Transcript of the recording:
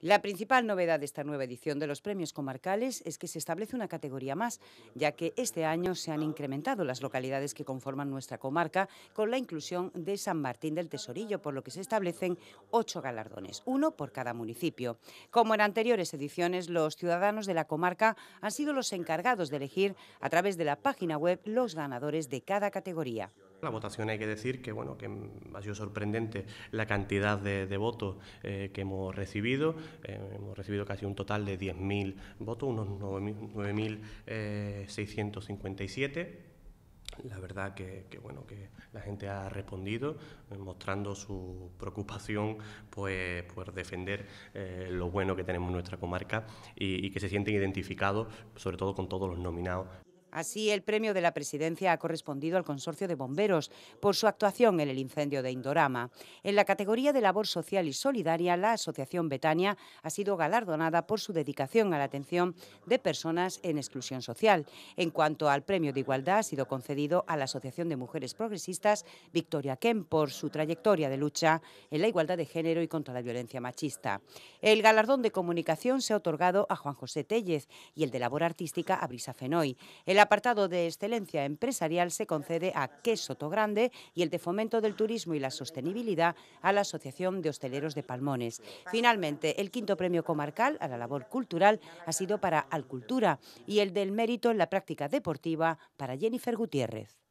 La principal novedad de esta nueva edición de los premios comarcales es que se establece una categoría más, ya que este año se han incrementado las localidades que conforman nuestra comarca con la inclusión de San Martín del Tesorillo, por lo que se establecen ocho galardones, uno por cada municipio. Como en anteriores ediciones, los ciudadanos de la comarca han sido los encargados de elegir a través de la página web los ganadores de cada categoría. La votación hay que decir que bueno que mm, ha sido sorprendente la cantidad de, votos eh, que hemos recibido. Eh, hemos recibido casi un total de 10.000 votos, unos 9.657. Eh, la verdad que, bueno que la gente ha respondido mostrando su preocupación pues por defender lo bueno que tenemos en nuestra comarca y que se sienten identificados sobre todo con todos los nominados. Así, el premio de la presidencia ha correspondido al Consorcio de Bomberos por su actuación en el incendio de Indorama. En la categoría de labor social y solidaria, la Asociación Betania ha sido galardonada por su dedicación a la atención de personas en exclusión social. En cuanto al premio de igualdad, ha sido concedido a la Asociación de Mujeres Progresistas Victoria Kemp, por su trayectoria de lucha en la igualdad de género y contra la violencia machista. El galardón de comunicación se ha otorgado a Juan José Tellez y el de labor artística a Brisa Fenoy. El apartado de excelencia empresarial se concede a Quesoto Grande y el de fomento del turismo y la sostenibilidad a la Asociación de Hosteleros de Palmones. Finalmente, el quinto premio comarcal a la labor cultural ha sido para Alcultura y el del mérito en la práctica deportiva para Jennifer Gutiérrez.